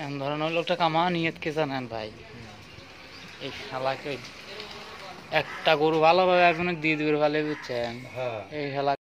এখন ধরেন ওই লোকটা কামা নিয়তকে জানেন ভাই এই খেলাকে একটা গরু ভালোভাবে এখন দিয়ে দিবে ভালো বুঝছেন হ্যাঁ। এই খেলা